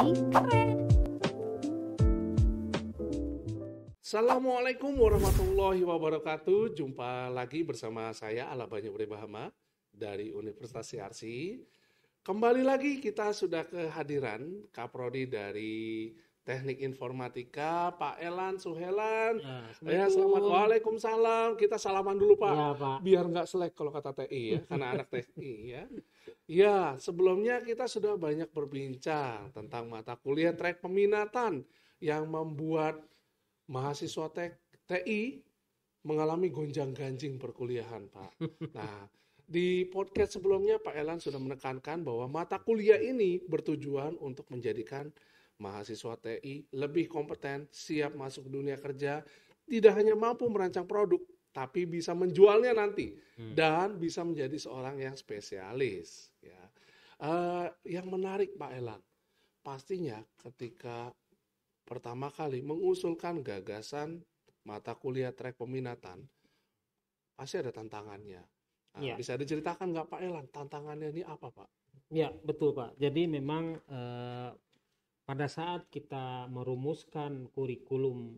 jadi keren. Assalamualaikum warahmatullahi wabarakatuh. Jumpa lagi bersama saya Ala Banyak dari Universitas Yarsi. Kembali lagi kita sudah kehadiran Kaprodi dari Teknik Informatika, Pak Elan Suhelan. Ya, ya selamat Waalaikumsalam. Kita salaman dulu, Pak. Ya, Pak. Biar nggak selek kalau kata TI ya, karena anak TI ya. Ya, sebelumnya kita sudah banyak berbincang tentang mata kuliah track peminatan yang membuat mahasiswa TI mengalami gonjang-ganjing perkuliahan, Pak. Nah, di podcast sebelumnya Pak Elan sudah menekankan bahwa mata kuliah ini bertujuan untuk menjadikan mahasiswa TI lebih kompeten, siap masuk dunia kerja, tidak hanya mampu merancang produk, tapi bisa menjualnya nanti hmm. dan bisa menjadi seorang yang spesialis. Ya. Uh, yang menarik Pak Elan, pastinya ketika pertama kali mengusulkan gagasan mata kuliah track peminatan, pasti ada tantangannya. Nah, ya. Bisa diceritakan nggak Pak Elan tantangannya ini apa Pak? Ya betul Pak. Jadi memang uh pada saat kita merumuskan kurikulum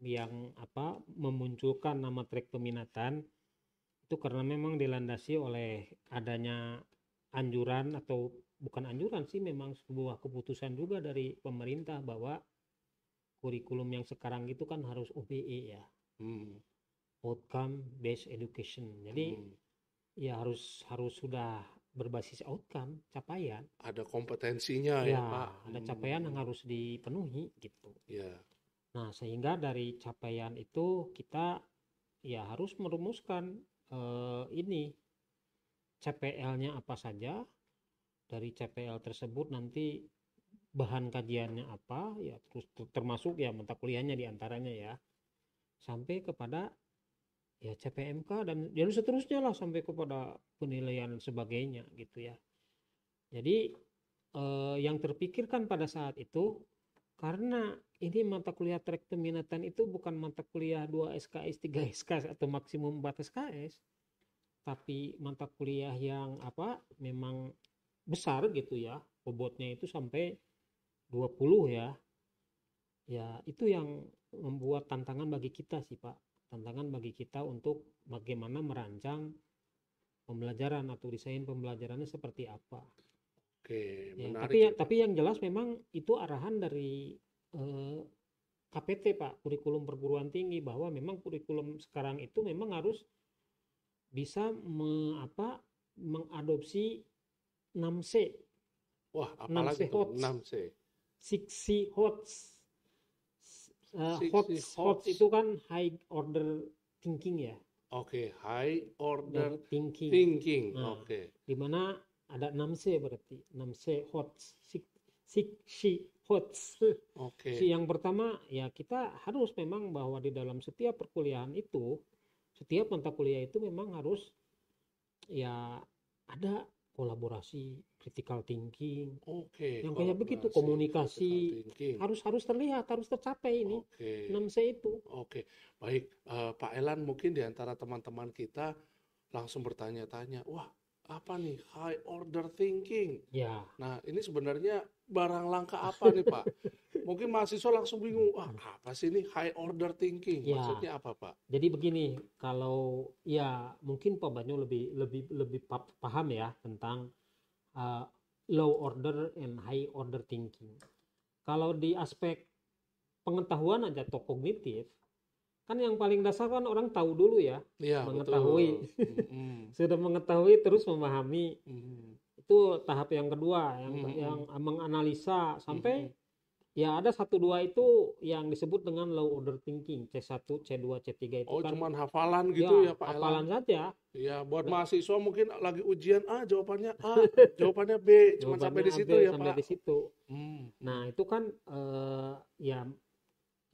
yang apa memunculkan nama trek peminatan itu karena memang dilandasi oleh adanya anjuran atau bukan anjuran sih memang sebuah keputusan juga dari pemerintah bahwa kurikulum yang sekarang itu kan harus OBE ya hmm. outcome based education jadi hmm. ya harus harus sudah berbasis outcome capaian ada kompetensinya ya, ya Pak. ada hmm. capaian yang harus dipenuhi gitu ya nah sehingga dari capaian itu kita ya harus merumuskan eh, ini CPL-nya apa saja dari CPL tersebut nanti bahan kajiannya apa ya terus termasuk ya mata kuliahnya diantaranya ya sampai kepada ya CPMK dan dan seterusnya lah sampai kepada penilaian sebagainya gitu ya. Jadi eh, yang terpikirkan pada saat itu karena ini mata kuliah trek peminatan itu bukan mata kuliah 2 SKS, 3 SKS atau maksimum 4 SKS tapi mata kuliah yang apa memang besar gitu ya bobotnya itu sampai 20 ya ya itu yang membuat tantangan bagi kita sih Pak tantangan bagi kita untuk bagaimana merancang pembelajaran atau desain pembelajarannya seperti apa. Oke, ya, menarik. Tapi ya, tapi yang jelas memang itu arahan dari eh, KPT Pak, kurikulum perguruan tinggi bahwa memang kurikulum sekarang itu memang harus bisa me, apa mengadopsi 6C. Wah, apalagi 6C itu? Hots. 6C. 6C Hots uh, hot, hot itu kan high order thinking ya. Oke, okay, high order Dan thinking. thinking. Nah, Oke. Okay. Di mana ada 6C berarti. 6C hot, six, six, she, hot. Oke. Okay. yang pertama ya kita harus memang bahwa di dalam setiap perkuliahan itu, setiap mata kuliah itu memang harus ya ada kolaborasi, critical thinking. Oke. Okay, yang kayak begitu komunikasi harus harus terlihat, harus tercapai ini. Oke. Okay. c itu. Oke. Okay. Baik, uh, Pak Elan mungkin diantara teman-teman kita langsung bertanya-tanya, "Wah, apa nih high order thinking?" Ya. Nah, ini sebenarnya barang langka apa nih Pak? Mungkin mahasiswa langsung bingung, ah apa sih ini high order thinking? Ya. Maksudnya apa Pak? Jadi begini, kalau ya mungkin Pak Banyu lebih lebih lebih paham ya tentang uh, low order and high order thinking. Kalau di aspek pengetahuan aja atau kognitif, kan yang paling dasar kan orang tahu dulu ya, ya mengetahui, mm -hmm. sudah mengetahui terus memahami. Mm -hmm itu tahap yang kedua yang mm -hmm. yang hmm. menganalisa sampai mm -hmm. Ya ada satu dua itu yang disebut dengan low order thinking C1, C2, C3 itu oh, kan. cuman hafalan ya, gitu ya, ya Pak Hafalan Elang. saja. Ya buat nah. mahasiswa mungkin lagi ujian A jawabannya A, jawabannya B, cuma sampai di situ ya sampai Pak. di situ. Hmm. Nah, itu kan uh, ya uh,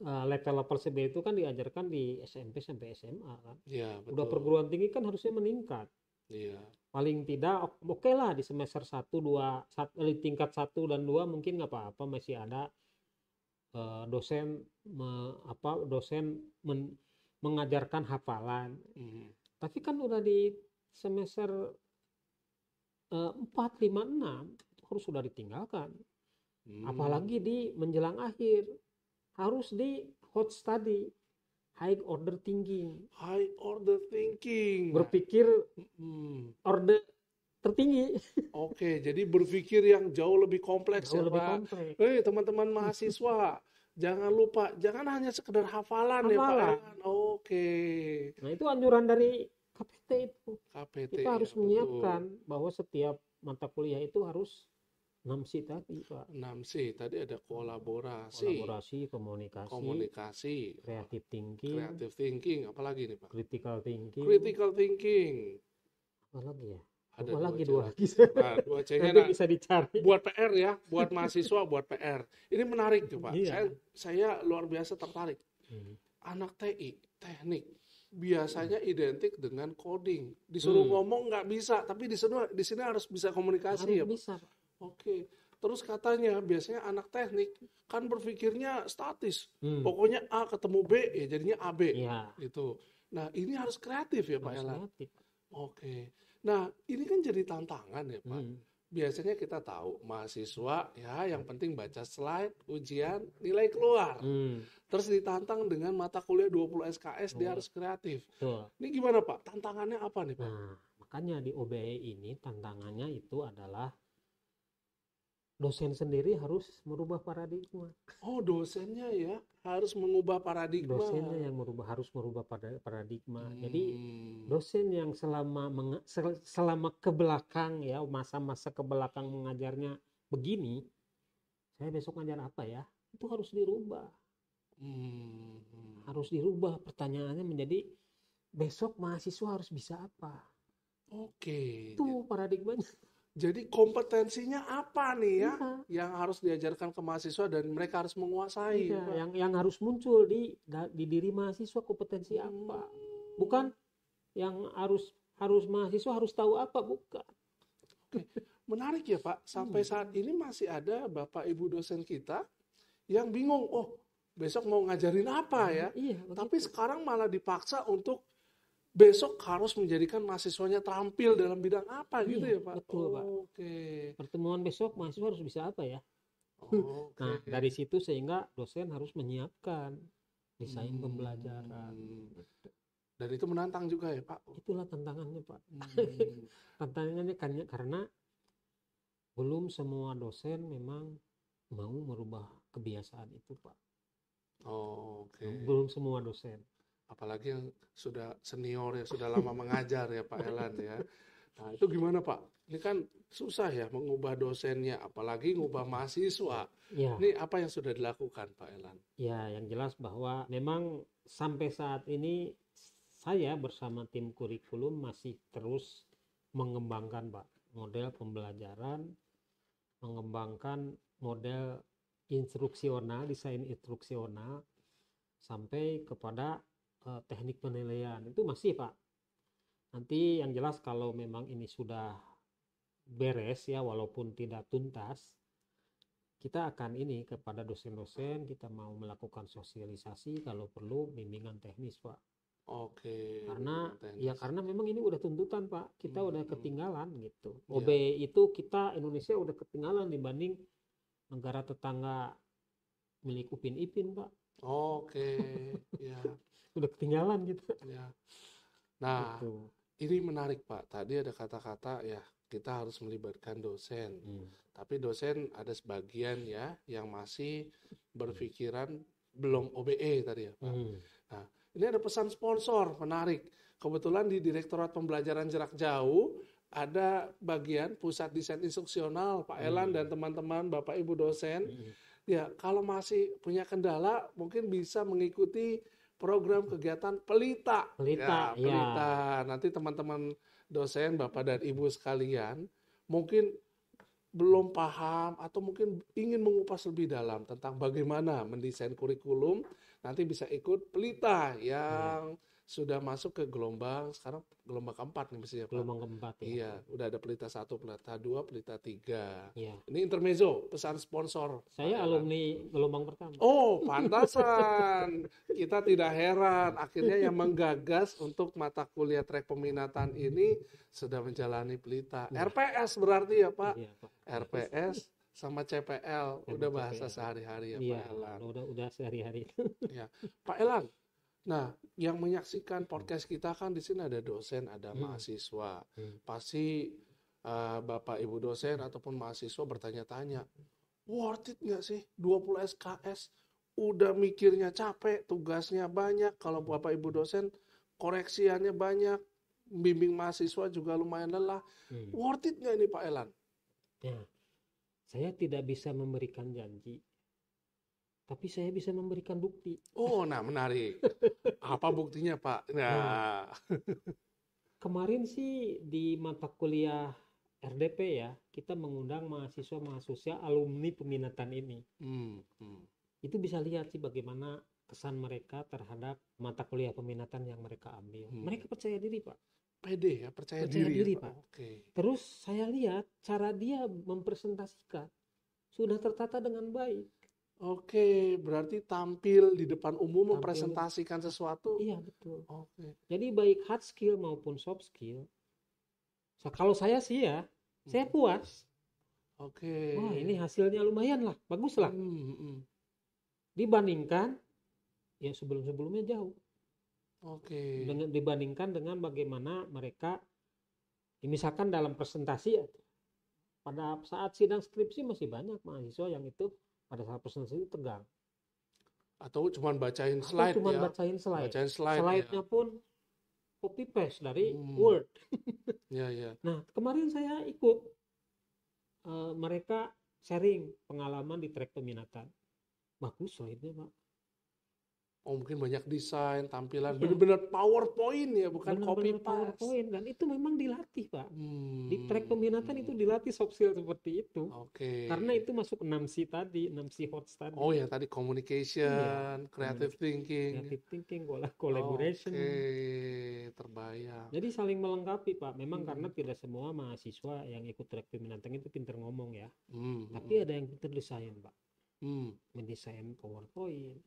eh, level-level CB itu kan diajarkan di SMP sampai SMA kan. Ya, betul. Udah perguruan tinggi kan harusnya meningkat. Iya. Paling tidak oke okay lah di semester 1 2 sat, eh, tingkat 1 dan 2 mungkin nggak apa-apa masih ada uh, dosen me, apa dosen men, mengajarkan hafalan. Mm. Tapi kan udah di semester uh, 4 5 6 harus sudah ditinggalkan. Mm. Apalagi di menjelang akhir harus di hot study high order thinking high order thinking berpikir hmm. order tertinggi. Oke, jadi berpikir yang jauh lebih kompleks jauh ya, lebih Pak. Kompleks. Hei, teman-teman mahasiswa, jangan lupa, jangan hanya sekedar hafalan, hafalan. ya, Pak. Oke. Nah, itu anjuran dari KPT itu. KPT. Kita ya, harus menyiapkan betul. bahwa setiap mata kuliah itu harus Namsi C tadi Pak. enam C tadi ada kolaborasi. Kolaborasi, komunikasi. Komunikasi. Creative thinking. Creative thinking, apalagi nih Pak? Critical thinking. Critical thinking. Apalagi ya? Ada dua lagi dua lagi. Nah, dua c nah, bisa dicari. Buat PR ya, buat mahasiswa, buat PR. Ini menarik tuh Pak. Iya. Saya, saya luar biasa tertarik. Hmm. Anak TI, teknik, biasanya hmm. identik dengan coding. Disuruh hmm. ngomong nggak bisa, tapi disuruh di sini harus bisa komunikasi harus ya. Bisa Oke. Terus katanya biasanya anak teknik kan berpikirnya statis. Hmm. Pokoknya A ketemu B ya jadinya AB. Iya. Gitu. Nah, ini harus kreatif ya Pak Elan. Oke. Nah, ini kan jadi tantangan ya Pak. Hmm. Biasanya kita tahu mahasiswa ya yang penting baca slide, ujian, nilai keluar. Hmm. Terus ditantang dengan mata kuliah 20 SKS oh. dia hmm. harus kreatif. Tuh. Ini gimana Pak? Tantangannya apa nih Pak? Nah, makanya di OBE ini tantangannya itu adalah dosen sendiri harus merubah paradigma. Oh, dosennya ya harus mengubah paradigma. Dosennya yang merubah harus merubah paradigma. Hmm. Jadi dosen yang selama selama ke ya masa-masa kebelakang mengajarnya begini, saya besok ngajar apa ya? Itu harus dirubah. Hmm. Harus dirubah pertanyaannya menjadi besok mahasiswa harus bisa apa? Oke. Okay. Itu paradigmanya. Jadi kompetensinya apa nih ya iya. yang harus diajarkan ke mahasiswa dan mereka harus menguasai. Iya, yang yang harus muncul di di diri mahasiswa kompetensi hmm. apa? Bukan yang harus harus mahasiswa harus tahu apa bukan. Menarik ya Pak, sampai hmm. saat ini masih ada Bapak Ibu dosen kita yang bingung, oh besok mau ngajarin apa hmm, ya? Iya, Tapi sekarang malah dipaksa untuk besok harus menjadikan mahasiswanya terampil dalam bidang apa iya, gitu ya Pak? Betul oh, Pak. Oke. Okay. Pertemuan besok mahasiswa harus bisa apa ya? Oh, okay. Nah dari situ sehingga dosen harus menyiapkan desain hmm. pembelajaran. Dan itu menantang juga ya Pak? Itulah tantangannya Pak. Hmm. tantangannya karena belum semua dosen memang mau merubah kebiasaan itu Pak. Oh, Oke. Okay. Belum semua dosen apalagi yang sudah senior ya sudah lama mengajar ya Pak Elan ya. Nah itu gimana Pak? Ini kan susah ya mengubah dosennya, apalagi mengubah mahasiswa. Ya. Ini apa yang sudah dilakukan Pak Elan? Ya yang jelas bahwa memang sampai saat ini saya bersama tim kurikulum masih terus mengembangkan Pak model pembelajaran, mengembangkan model instruksional, desain instruksional sampai kepada teknik penilaian itu masih pak nanti yang jelas kalau memang ini sudah beres ya walaupun tidak tuntas kita akan ini kepada dosen-dosen kita mau melakukan sosialisasi kalau perlu bimbingan teknis pak oke karena teknis. ya karena memang ini udah tuntutan pak kita hmm. udah ketinggalan gitu OB iya. OB itu kita Indonesia udah ketinggalan dibanding negara tetangga milik Upin Ipin pak oke ya udah ketinggalan gitu ya nah gitu. ini menarik pak tadi ada kata-kata ya kita harus melibatkan dosen hmm. tapi dosen ada sebagian ya yang masih berpikiran belum OBE tadi ya pak hmm. nah ini ada pesan sponsor menarik kebetulan di Direktorat Pembelajaran Jarak Jauh ada bagian pusat desain instruksional Pak hmm. Elan dan teman-teman Bapak Ibu dosen. Hmm. Ya, kalau masih punya kendala mungkin bisa mengikuti program kegiatan pelita. Pelita, ya. Iya. pelita. Ya. Nanti teman-teman dosen Bapak dan Ibu sekalian mungkin belum paham atau mungkin ingin mengupas lebih dalam tentang bagaimana mendesain kurikulum nanti bisa ikut pelita iya. yang ya sudah masuk ke gelombang sekarang gelombang keempat nih mestinya Gelombang keempat ya. Iya, udah ada pelita satu, pelita dua, pelita tiga. Iya. Ini intermezzo pesan sponsor. Saya Pak alumni Elan. gelombang pertama. Oh, pantasan. Kita tidak heran akhirnya yang menggagas untuk mata kuliah trek peminatan ini sudah menjalani pelita. Ya. RPS berarti ya Pak. ya, Pak. RPS sama CPL, CPL udah bahasa sehari-hari ya, ya Pak iya, Elang. Udah udah sehari-hari. ya. Pak Elang, Nah, yang menyaksikan hmm. podcast kita kan di sini ada dosen, ada hmm. mahasiswa. Hmm. Pasti uh, Bapak Ibu dosen ataupun mahasiswa bertanya-tanya, worth it nggak sih 20 SKS? Udah mikirnya capek, tugasnya banyak. Kalau Bapak Ibu dosen koreksiannya banyak, bimbing mahasiswa juga lumayan lelah. Hmm. Worth it nggak ini Pak Elan? Ya, saya tidak bisa memberikan janji tapi saya bisa memberikan bukti. Oh, nah menarik. Apa buktinya, Pak? Nah. nah. kemarin sih di mata kuliah RDP ya, kita mengundang mahasiswa-mahasiswa alumni peminatan ini. Hmm, hmm. Itu bisa lihat sih bagaimana kesan mereka terhadap mata kuliah peminatan yang mereka ambil. Hmm. Mereka percaya diri, Pak. Pede ya, percaya, percaya diri, diri ya, Pak. Pak. Okay. Terus saya lihat cara dia mempresentasikan sudah tertata dengan baik Oke, berarti tampil di depan umum tampil. mempresentasikan sesuatu. Iya, betul. Oke. Jadi baik hard skill maupun soft skill. So, kalau saya sih ya, hmm. saya puas. Oke. Wah, ini hasilnya lumayan lah, bagus lah. Hmm, hmm. Dibandingkan yang sebelum-sebelumnya jauh. Oke. Dengan dibandingkan dengan bagaimana mereka ya misalkan dalam presentasi pada saat sidang skripsi masih banyak mahasiswa yang itu pada saat presentasi itu tegang atau cuma bacain slide cuman ya. bacain slide bacain slide slide-nya ya. pun copy paste dari hmm. Word. ya, ya. Nah, kemarin saya ikut uh, mereka sharing pengalaman di track peminatan. Bagus slide-nya, Pak oh mungkin banyak desain tampilan ya. benar-benar powerpoint ya bukan bener -bener copy powerpoint dan itu memang dilatih pak hmm. di track peminatan itu dilatih soft skill seperti itu oke okay. karena itu masuk 6C tadi 6C hot tadi oh ya tadi communication iya. creative hmm. thinking creative thinking collaboration oke okay. terbayang jadi saling melengkapi pak memang hmm. karena tidak semua mahasiswa yang ikut track peminatan itu pintar ngomong ya hmm. tapi hmm. ada yang pintar desain pak hmm. mendesain powerpoint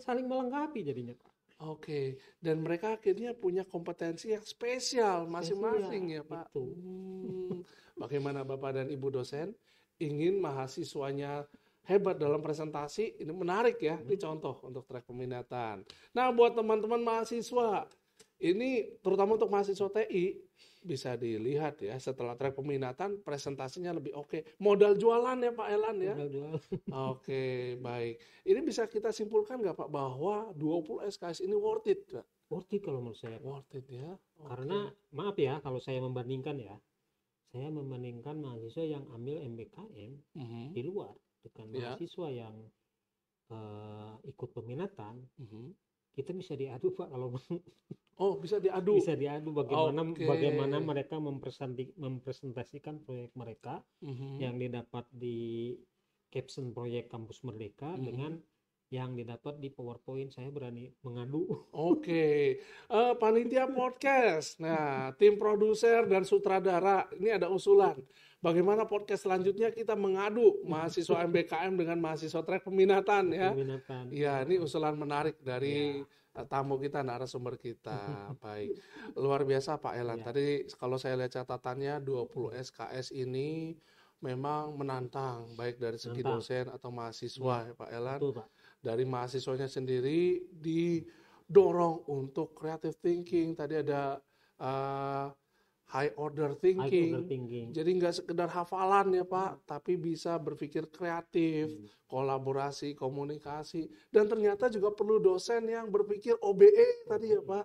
saling melengkapi jadinya Pak. Oke, dan mereka akhirnya punya kompetensi yang spesial masing-masing ya Pak. Hmm. Bagaimana Bapak dan Ibu dosen ingin mahasiswanya hebat dalam presentasi, ini menarik ya, ini hmm. contoh untuk track peminatan. Nah, buat teman-teman mahasiswa ini terutama untuk mahasiswa TI bisa dilihat ya setelah track peminatan presentasinya lebih oke. Okay. Modal jualan ya Pak Elan ya. Oke, okay, baik. Ini bisa kita simpulkan nggak Pak bahwa 20 SKS ini worth it, Pak? Worth it kalau menurut saya. Worth it ya. Okay. Karena maaf ya kalau saya membandingkan ya. Saya membandingkan mahasiswa yang ambil MBKM mm -hmm. di luar dengan iya. mahasiswa yeah. yang uh, ikut peminatan. Mm -hmm kita bisa diadu pak kalau oh bisa diadu bisa diadu bagaimana oh, okay. bagaimana mereka mempresentasikan proyek mereka mm -hmm. yang didapat di caption proyek kampus merdeka mm -hmm. dengan yang didapat di PowerPoint saya berani mengadu. Oke, okay. uh, eh, panitia podcast. Nah, tim produser dan sutradara ini ada usulan. Bagaimana podcast selanjutnya kita mengadu mahasiswa MBKM dengan mahasiswa track peminatan ya? Peminatan. Ya, ini usulan menarik dari ya. tamu kita narasumber kita. Baik. Luar biasa Pak Elan. Ya. Tadi kalau saya lihat catatannya 20 SKS ini memang menantang baik dari segi dosen atau mahasiswa iya. ya Pak Elan. Betul, Pak dari mahasiswanya sendiri didorong untuk creative thinking. Tadi ada uh, high order thinking. High order thinking. Jadi nggak sekedar hafalan ya Pak, hmm. tapi bisa berpikir kreatif, hmm. kolaborasi, komunikasi. Dan ternyata juga perlu dosen yang berpikir OBE tadi ya Pak,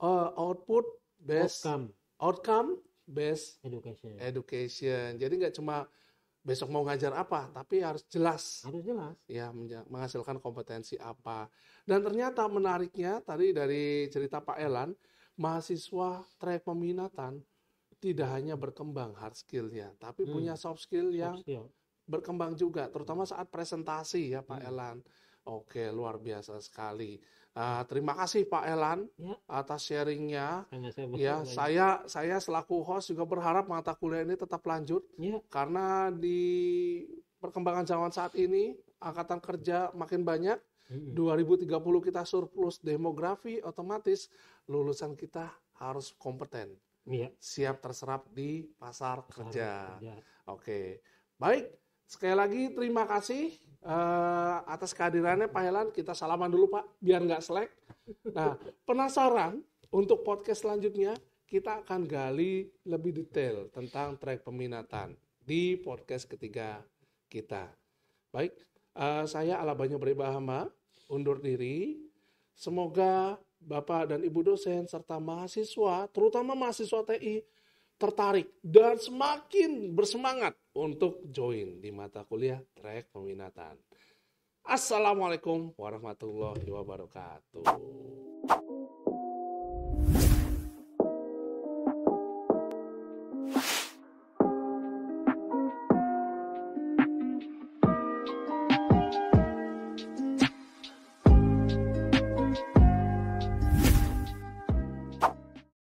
uh, output best outcome, outcome best education. Education. Jadi nggak cuma besok mau ngajar apa, tapi harus jelas. Harus jelas. Ya, menghasilkan kompetensi apa. Dan ternyata menariknya tadi dari cerita Pak Elan, mahasiswa track peminatan tidak hanya berkembang hard skillnya, tapi hmm. punya soft skill yang soft skill. berkembang juga, terutama saat presentasi ya Pak hmm. Elan. Oke, luar biasa sekali. Uh, terima kasih Pak Elan ya. atas sharingnya. Ya, saya saya selaku host juga berharap mata kuliah ini tetap lanjut ya. karena di perkembangan zaman saat ini angkatan kerja makin banyak. -hmm. 2030 kita surplus demografi otomatis lulusan kita harus kompeten. Ya. Siap terserap di pasar, pasar kerja. kerja. Oke. Baik, Sekali lagi terima kasih uh, atas kehadirannya Pak Helan. Kita salaman dulu Pak, biar nggak selek. Nah, penasaran untuk podcast selanjutnya kita akan gali lebih detail tentang track peminatan di podcast ketiga kita. Baik, uh, saya Alabanya Beribahama, undur diri. Semoga Bapak dan Ibu dosen serta mahasiswa, terutama mahasiswa TI, tertarik dan semakin bersemangat untuk join di mata kuliah track peminatan. Assalamualaikum warahmatullahi wabarakatuh.